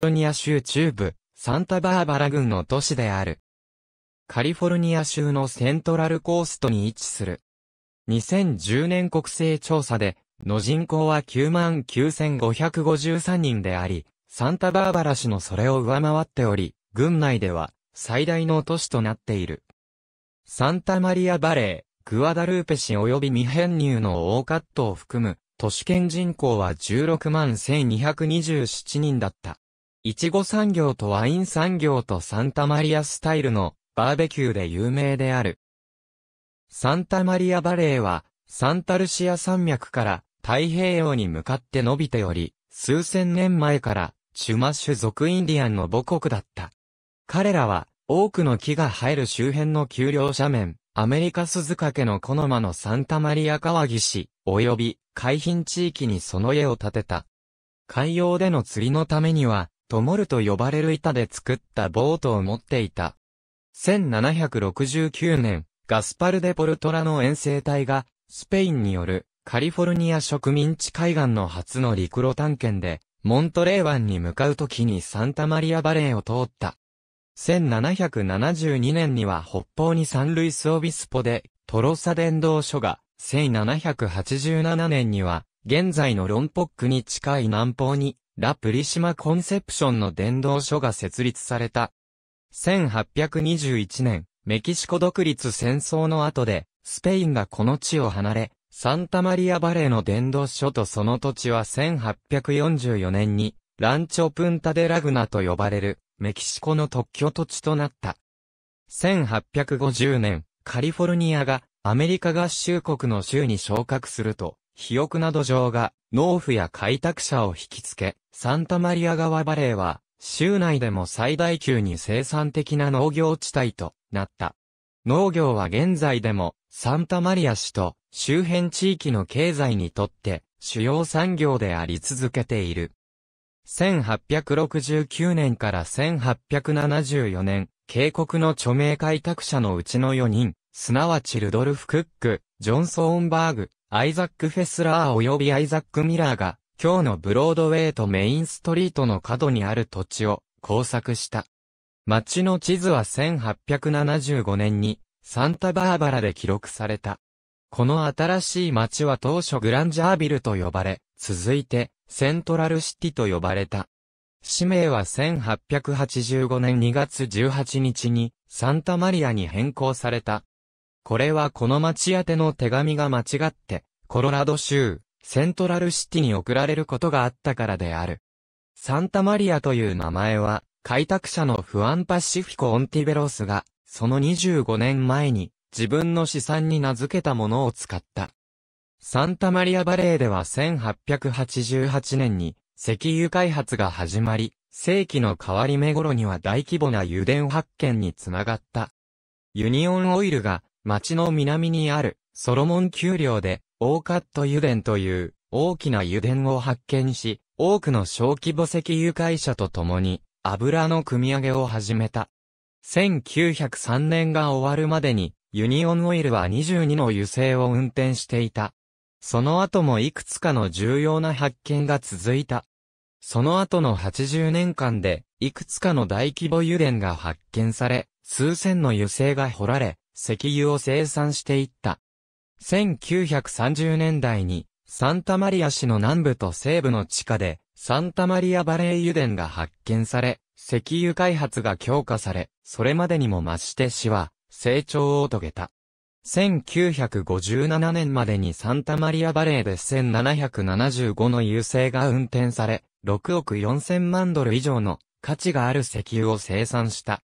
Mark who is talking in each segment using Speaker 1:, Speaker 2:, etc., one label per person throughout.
Speaker 1: フォルニア州中部、サンタバーバラ郡の都市である。カリフォルニア州のセントラルコーストに位置する。2010年国勢調査で、の人口は99,553人であり、サンタバーバラ市のそれを上回っており、郡内では最大の都市となっている。サンタマリアバレー、グアダルーペ市及び未編入のオーカットを含む、都市圏人口は16万1227人だった。いちご産業とワイン産業とサンタマリアスタイルのバーベキューで有名である。サンタマリアバレーは、サンタルシア山脈から太平洋に向かって伸びており、数千年前からチュマシュ族インディアンの母国だった。彼らは多くの木が生える周辺の丘陵斜面、アメリカ鈴ズカのコノマのサンタマリア川岸、及び海浜地域にその家を建てた。海洋での釣りのためには、トモルと呼ばれる板で作ったボートを持っていた。1769年、ガスパルデ・ポルトラの遠征隊が、スペインによるカリフォルニア植民地海岸の初の陸路探検で、モントレー湾に向かう時にサンタマリアバレーを通った。1772年には北方にサンルイス・オビスポで、トロサ伝道所が、1787年には、現在のロンポックに近い南方に、ラ・プリシマ・コンセプションの伝道書が設立された。1821年、メキシコ独立戦争の後で、スペインがこの地を離れ、サンタマリアバレーの伝道書とその土地は1844年に、ランチョ・プンタ・デ・ラグナと呼ばれる、メキシコの特許土地となった。1850年、カリフォルニアが、アメリカ合衆国の州に昇格すると、肥沃な土壌が農夫や開拓者を引きつけ、サンタマリア川バレーは州内でも最大級に生産的な農業地帯となった。農業は現在でもサンタマリア市と周辺地域の経済にとって主要産業であり続けている。1869年から1874年、渓谷の著名開拓者のうちの4人、すなわちルドルフ・クック、ジョンソーンバーグ、アイザック・フェスラー及びアイザック・ミラーが、今日のブロードウェイとメインストリートの角にある土地を工作した。町の地図は1875年にサンタバーバラで記録された。この新しい町は当初グランジャービルと呼ばれ、続いてセントラルシティと呼ばれた。氏名は1885年2月18日にサンタマリアに変更されたこれはこの町宛ての手紙が間違って、コロラド州、セントラルシティに送られることがあったからである。サンタマリアという名前は、開拓者のフアンパシフィコ・オンティベロスが、その25年前に、自分の資産に名付けたものを使った。サンタマリアバレーでは1888年に、石油開発が始まり、世紀の変わり目頃には大規模な油田発見につながった。ユニオンオイルが町の南にある、ソロモン丘陵で、オーカット油田という大きな油田を発見し、多くの小規模石油会社と共に油の組み上げを始めた。1903年が終わるまでにユニオンオイルは22の油性を運転していた。その後もいくつかの重要な発見が続いた。その後の80年間でいくつかの大規模油田が発見され、数千の油性が掘られ、石油を生産していった。1930年代に、サンタマリア市の南部と西部の地下で、サンタマリアバレー油田が発見され、石油開発が強化され、それまでにも増して市は、成長を遂げた。1957年までにサンタマリアバレーで1775の油性が運転され、6億4000万ドル以上の価値がある石油を生産した。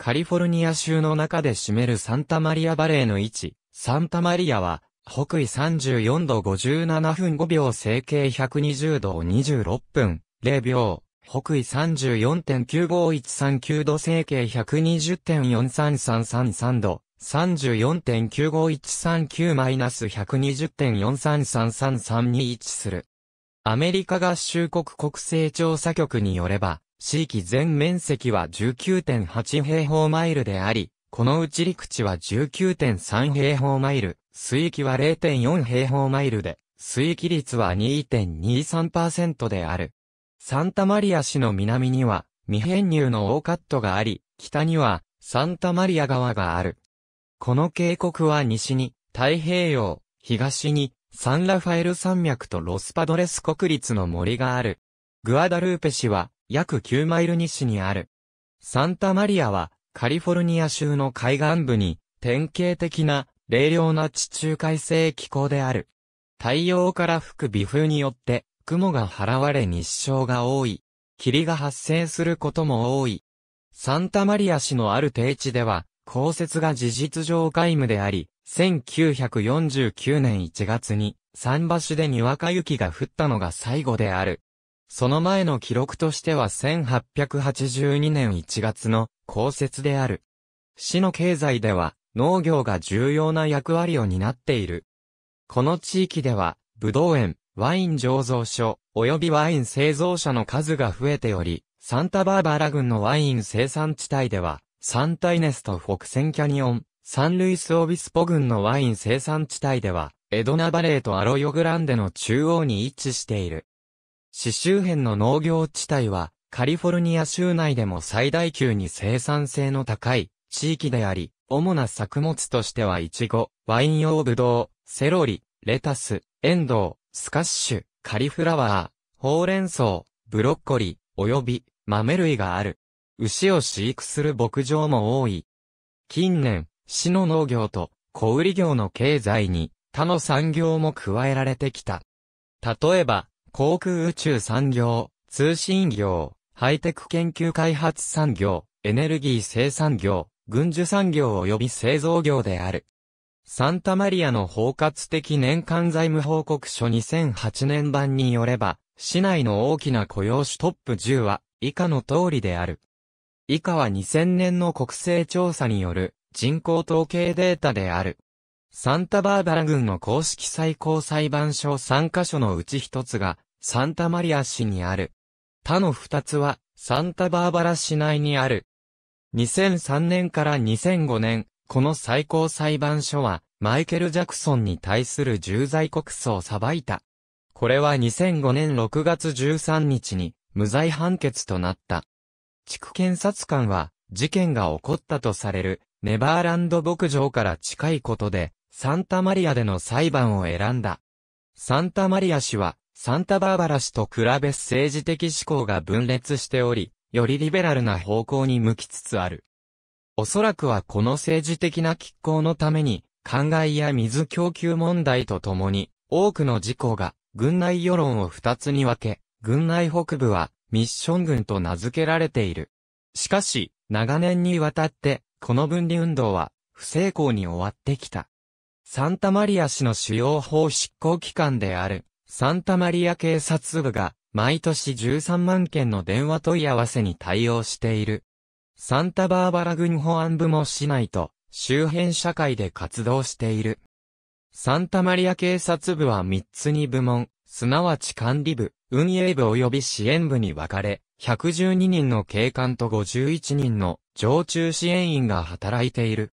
Speaker 1: カリフォルニア州の中で占めるサンタマリアバレーの位置、サンタマリアは、北緯34度57分5秒整形120度26分0秒、北緯34.95139度整形120.43333度、34.95139-120.43333に位置する。アメリカ合衆国国勢調査局によれば、地域全面積は19.8平方マイルであり、このうち陸地は19.3平方マイル、水域は0.4平方マイルで、水域率は2.23%である。サンタマリア市の南には、未編入のオーカットがあり、北には、サンタマリア川がある。この渓谷は西に、太平洋、東に、サンラファエル山脈とロスパドレス国立の森がある。グアダルーペ市は、約9マイル西にある。サンタマリアは、カリフォルニア州の海岸部に、典型的な、冷涼な地中海性気候である。太陽から吹く微風によって、雲が払われ日照が多い。霧が発生することも多い。サンタマリア市のある低地では、降雪が事実上皆無であり、1949年1月に、桟橋でにわか雪が降ったのが最後である。その前の記録としては1882年1月の公設である。市の経済では農業が重要な役割を担っている。この地域では、ブドウ園、ワイン醸造所、及びワイン製造者の数が増えており、サンタバーバラ郡のワイン生産地帯では、サンタイネスと北セキャニオン、サンルイスオビスポ郡のワイン生産地帯では、エドナバレーとアロヨグランデの中央に位置している。市周辺の農業地帯は、カリフォルニア州内でも最大級に生産性の高い地域であり、主な作物としてはイチゴ、ワイン用ブドウ、セロリ、レタス、エンドウ、スカッシュ、カリフラワー、ほうれん草、ブロッコリー、及び豆類がある。牛を飼育する牧場も多い。近年、市の農業と小売業の経済に他の産業も加えられてきた。例えば、航空宇宙産業、通信業、ハイテク研究開発産業、エネルギー生産業、軍需産業及び製造業である。サンタマリアの包括的年間財務報告書2008年版によれば、市内の大きな雇用種トップ10は以下の通りである。以下は2000年の国勢調査による人口統計データである。サンタバーバラ郡の公式最高裁判所3カ所のうち1つが、サンタマリア市にある。他の2つは、サンタバーバラ市内にある。2003年から2005年、この最高裁判所は、マイケル・ジャクソンに対する重罪告訴を裁いた。これは2005年6月13日に、無罪判決となった。地区検察官は、事件が起こったとされる、ネバーランド牧場から近いことで、サンタマリアでの裁判を選んだ。サンタマリア氏は、サンタバーバラ氏と比べ政治的思考が分裂しており、よりリベラルな方向に向きつつある。おそらくはこの政治的な喫抗のために、灌漑や水供給問題とともに、多くの事故が、軍内世論を二つに分け、軍内北部は、ミッション軍と名付けられている。しかし、長年にわたって、この分離運動は、不成功に終わってきた。サンタマリア市の主要法執行機関である、サンタマリア警察部が、毎年13万件の電話問い合わせに対応している。サンタバーバラ軍保安部も市内と、周辺社会で活動している。サンタマリア警察部は3つに部門、すなわち管理部、運営部及び支援部に分かれ、112人の警官と51人の常駐支援員が働いている。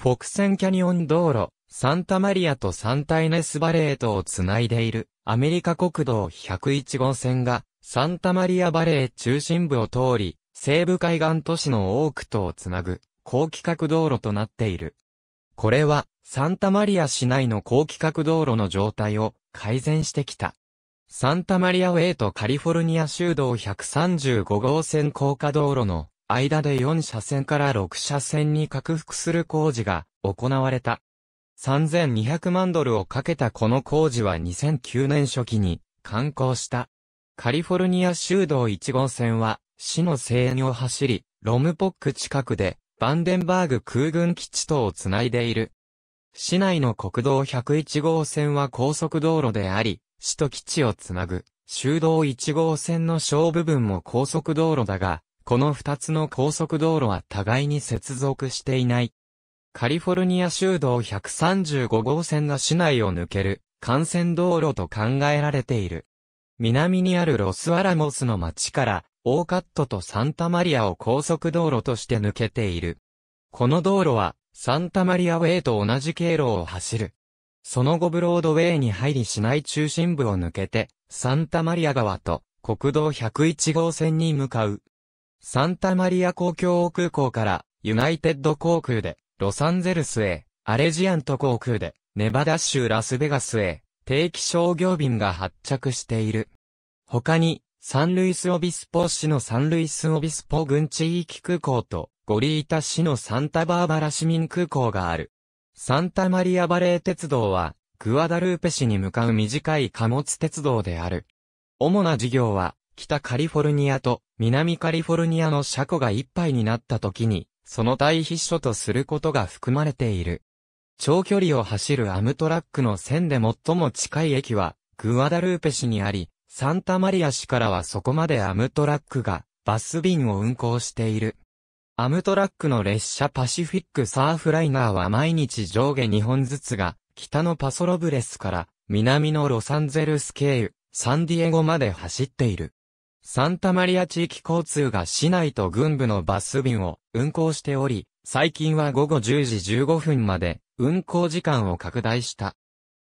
Speaker 1: 北線キャニオン道路、サンタマリアとサンタイネスバレーとをつないでいるアメリカ国道101号線がサンタマリアバレー中心部を通り西部海岸都市の多くとをつなぐ高規格道路となっている。これはサンタマリア市内の高規格道路の状態を改善してきた。サンタマリアウェイとカリフォルニア州道135号線高架道路の間で4車線から6車線に拡幅する工事が行われた。3200万ドルをかけたこの工事は2009年初期に完工した。カリフォルニア州道1号線は市の西縁を走り、ロムポック近くでバンデンバーグ空軍基地とをつないでいる。市内の国道101号線は高速道路であり、市と基地をつなぐ州道1号線の小部分も高速道路だが、この2つの高速道路は互いに接続していない。カリフォルニア州道135号線が市内を抜ける幹線道路と考えられている。南にあるロスアラモスの町からオーカットとサンタマリアを高速道路として抜けている。この道路はサンタマリアウェイと同じ経路を走る。その後ブロードウェイに入り市内中心部を抜けて、サンタマリア川と国道101号線に向かう。サンタマリア公共空港からユナイテッド航空でロサンゼルスへ、アレジアント航空で、ネバダ州ラスベガスへ、定期商業便が発着している。他に、サンルイスオビスポ市のサンルイスオビスポ郡地域空港と、ゴリータ市のサンタバーバラ市民空港がある。サンタマリアバレー鉄道は、グアダルーペ市に向かう短い貨物鉄道である。主な事業は、北カリフォルニアと南カリフォルニアの車庫が一杯になった時に、その対比書とすることが含まれている。長距離を走るアムトラックの線で最も近い駅は、グアダルーペ市にあり、サンタマリア市からはそこまでアムトラックが、バス便を運行している。アムトラックの列車パシフィックサーフライナーは毎日上下2本ずつが、北のパソロブレスから、南のロサンゼルス経由、サンディエゴまで走っている。サンタマリア地域交通が市内と軍部のバス便を運行しており、最近は午後10時15分まで運行時間を拡大した。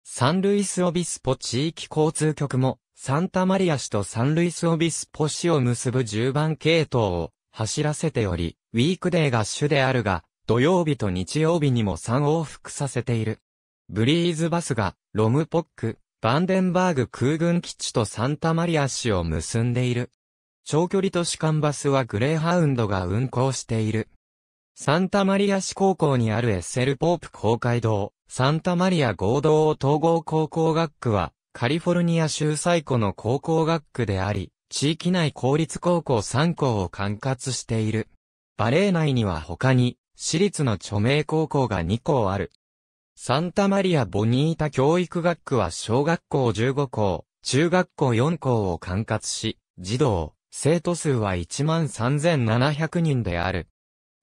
Speaker 1: サンルイスオビスポ地域交通局もサンタマリア市とサンルイスオビスポ市を結ぶ10番系統を走らせており、ウィークデーが主であるが、土曜日と日曜日にも3往復させている。ブリーズバスがロムポック、バンデンバーグ空軍基地とサンタマリア市を結んでいる。長距離都市間バスはグレーハウンドが運行している。サンタマリア市高校にあるエッセルポープ公会堂、サンタマリア合同統合高校学区は、カリフォルニア州最古の高校学区であり、地域内公立高校3校を管轄している。バレー内には他に、私立の著名高校が2校ある。サンタマリア・ボニータ教育学区は小学校15校、中学校4校を管轄し、児童、生徒数は13,700人である。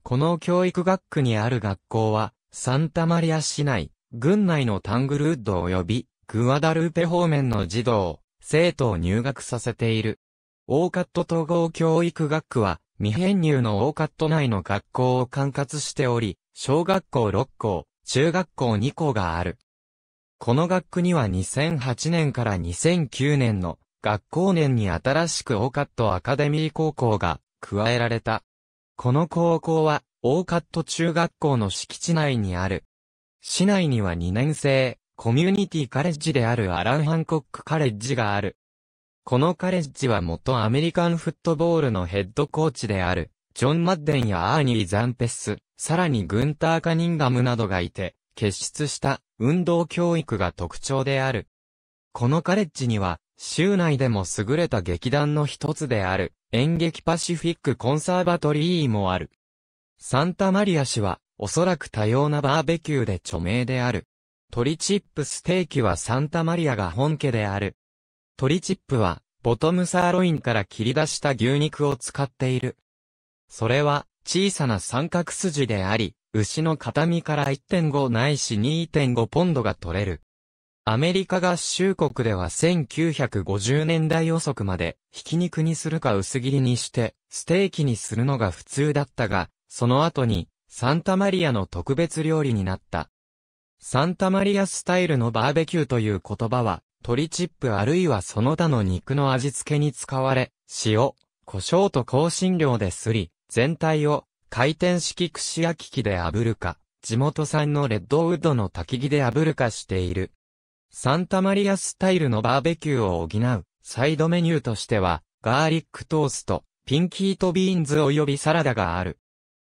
Speaker 1: この教育学区にある学校は、サンタマリア市内、郡内のタングルウッド及び、グアダルーペ方面の児童、生徒を入学させている。オーカット統合教育学区は、未編入のオーカット内の学校を管轄しており、小学校6校、中学校2校がある。この学区には2008年から2009年の学校年に新しくオーカットアカデミー高校が加えられた。この高校はオーカット中学校の敷地内にある。市内には2年生、コミュニティカレッジであるアラン・ハンコックカレッジがある。このカレッジは元アメリカンフットボールのヘッドコーチであるジョン・マッデンやアーニー・ザンペス、さらにグンター・カニンガムなどがいて、結出した運動教育が特徴である。このカレッジには、州内でも優れた劇団の一つである、演劇パシフィック・コンサーバトリーもある。サンタマリア氏は、おそらく多様なバーベキューで著名である。トリチップステーキはサンタマリアが本家である。トリチップは、ボトムサーロインから切り出した牛肉を使っている。それは、小さな三角筋であり、牛の片身から1.5ないし2.5ポンドが取れる。アメリカ合衆国では1950年代遅くまで、ひき肉にするか薄切りにして、ステーキにするのが普通だったが、その後に、サンタマリアの特別料理になった。サンタマリアスタイルのバーベキューという言葉は、鶏チップあるいはその他の肉の味付けに使われ、塩、胡椒と香辛料ですり、全体を回転式串焼き器で炙るか、地元産のレッドウッドの焚き木で炙るかしている。サンタマリアスタイルのバーベキューを補うサイドメニューとしては、ガーリックトースト、ピンキートビーンズ及びサラダがある。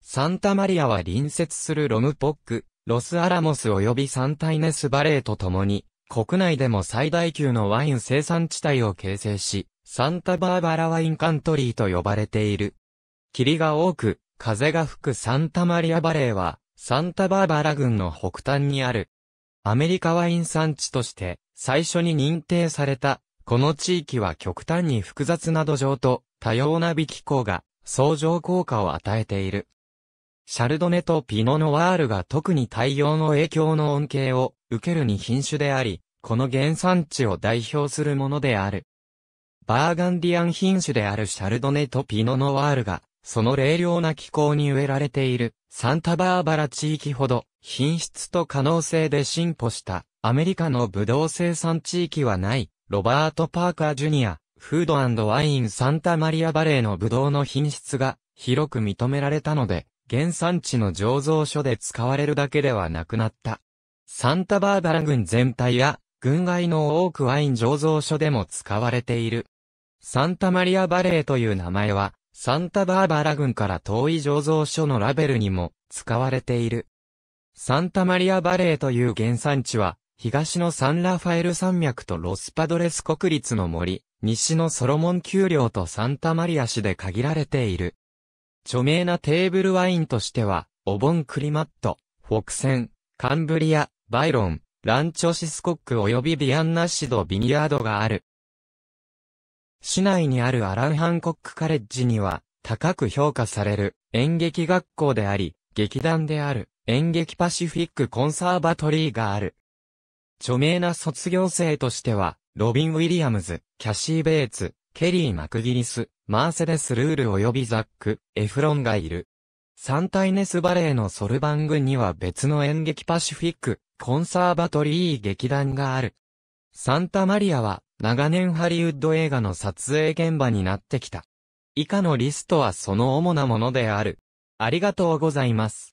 Speaker 1: サンタマリアは隣接するロムポック、ロスアラモス及びサンタイネスバレーとともに、国内でも最大級のワイン生産地帯を形成し、サンタバーバラワインカントリーと呼ばれている。霧が多く、風が吹くサンタマリアバレーは、サンタバーバラ郡の北端にある。アメリカワイン産地として、最初に認定された、この地域は極端に複雑な土壌と、多様な微気候が、相乗効果を与えている。シャルドネとピノノワールが特に太陽の影響の恩恵を受けるに品種であり、この原産地を代表するものである。バーガンディアン品種であるシャルドネとピノノワールがその冷涼な気候に植えられているサンタバーバラ地域ほど品質と可能性で進歩したアメリカのブドウ生産地域はないロバート・パーカー・ジュニアフードワインサンタマリアバレーのブドウの品質が広く認められたので原産地の醸造所で使われるだけではなくなった。サンタバーバラ郡全体や郡外の多くワイン醸造所でも使われている。サンタマリアバレーという名前は、サンタバーバラ郡から遠い醸造所のラベルにも使われている。サンタマリアバレーという原産地は、東のサンラファエル山脈とロスパドレス国立の森、西のソロモン丘陵とサンタマリア市で限られている。著名なテーブルワインとしては、オボンクリマット、フォクセン、カンブリア、バイロン、ランチョシスコック及びビアンナシドビニヤードがある。市内にあるアランハンコックカレッジには、高く評価される演劇学校であり、劇団である演劇パシフィックコンサーバトリーがある。著名な卒業生としては、ロビン・ウィリアムズ、キャシー・ベイツ、ケリー・マクギリス、マーセデス・ルール及びザック、エフロンがいる。サンタイネスバレーのソルバングには別の演劇パシフィック、コンサーバトリー劇団がある。サンタマリアは、長年ハリウッド映画の撮影現場になってきた。以下のリストはその主なものである。ありがとうございます。